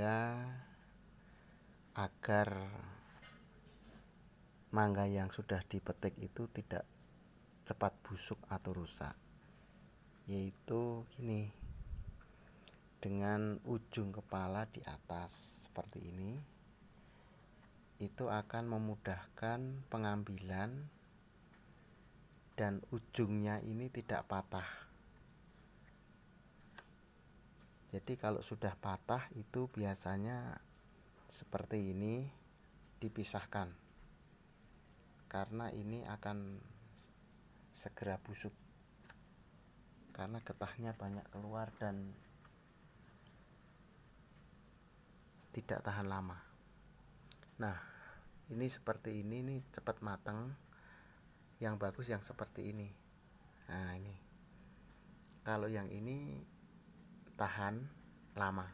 mangga agar mangga yang sudah dipetik itu tidak cepat busuk atau rusak yaitu ini dengan ujung kepala di atas seperti ini itu akan memudahkan pengambilan dan ujungnya ini tidak patah jadi kalau sudah patah itu biasanya seperti ini dipisahkan karena ini akan segera busuk karena getahnya banyak keluar dan tidak tahan lama. Nah, ini seperti ini nih cepat matang. Yang bagus yang seperti ini. Nah, ini. Kalau yang ini tahan lama.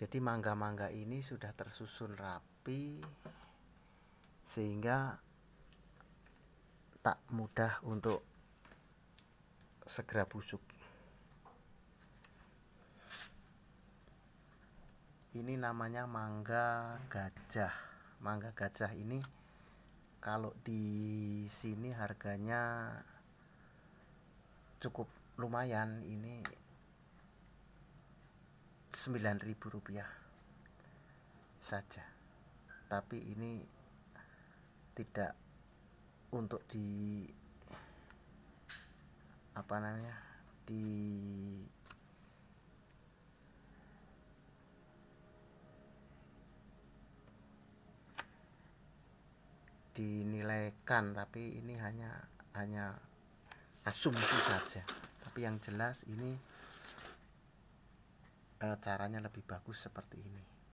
Jadi mangga-mangga ini sudah tersusun rapi sehingga tak mudah untuk segera busuk. Ini namanya mangga gajah. Mangga gajah ini kalau di sini harganya cukup lumayan ini 9.000 rupiah saja tapi ini tidak untuk di apa namanya di dinilaikan tapi ini hanya hanya asumsi saja tapi yang jelas ini Eh, caranya lebih bagus seperti ini